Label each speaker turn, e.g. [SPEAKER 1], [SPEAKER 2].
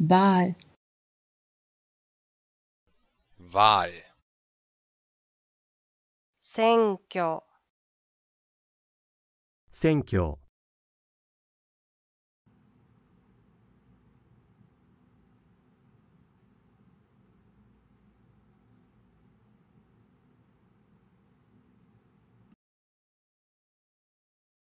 [SPEAKER 1] Wahl
[SPEAKER 2] Wahl
[SPEAKER 3] 選挙
[SPEAKER 2] 選挙